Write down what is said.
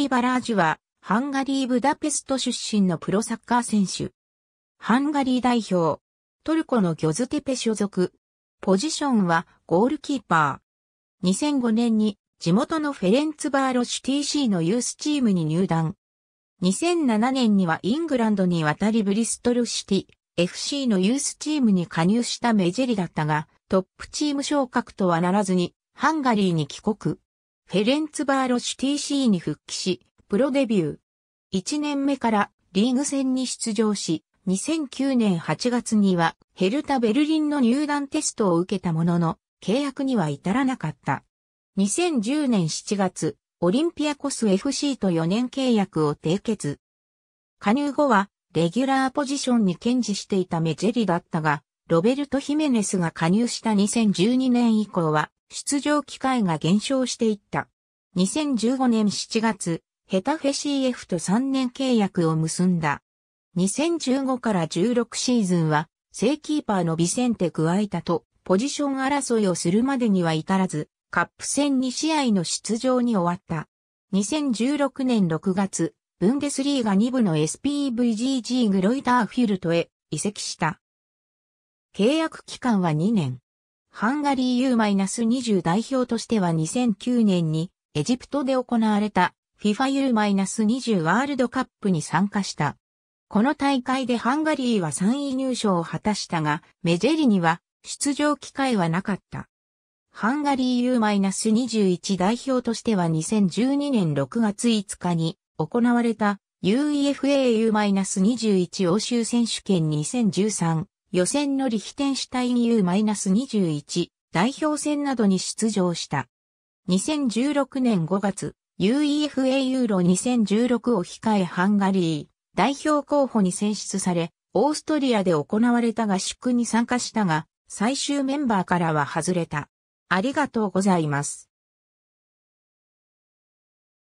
ティバラージは、ハンガリー・ブダペスト出身のプロサッカー選手。ハンガリー代表。トルコのギョズテペ所属。ポジションはゴールキーパー。2005年に地元のフェレンツバーロシュ TC のユースチームに入団。2007年にはイングランドに渡りブリストルシティ FC のユースチームに加入したメジェリだったが、トップチーム昇格とはならずにハンガリーに帰国。フェレンツバーロシュ TC に復帰し、プロデビュー。1年目からリーグ戦に出場し、2009年8月にはヘルタ・ベルリンの入団テストを受けたものの、契約には至らなかった。2010年7月、オリンピアコス FC と4年契約を締結。加入後は、レギュラーポジションに堅持していたメジェリだったが、ロベルト・ヒメネスが加入した2012年以降は、出場機会が減少していった。2015年7月、ヘタフェ CF と3年契約を結んだ。2015から16シーズンは、正キーパーのビセンテ加えたと、ポジション争いをするまでには至らず、カップ戦2試合の出場に終わった。2016年6月、ブンデスリーガ2部の SPVGG グロイターフィルトへ移籍した。契約期間は2年。ハンガリー U-20 代表としては2009年にエジプトで行われた FIFA U-20 ワールドカップに参加した。この大会でハンガリーは3位入賞を果たしたが、メジェリには出場機会はなかった。ハンガリー U-21 代表としては2012年6月5日に行われた UEFA U-21 欧州選手権2013予選のリヒテンシュタイン U-21 代表戦などに出場した。2016年5月、UEFA ユーロ2016を控えハンガリー代表候補に選出され、オーストリアで行われた合宿に参加したが、最終メンバーからは外れた。ありがとうございます。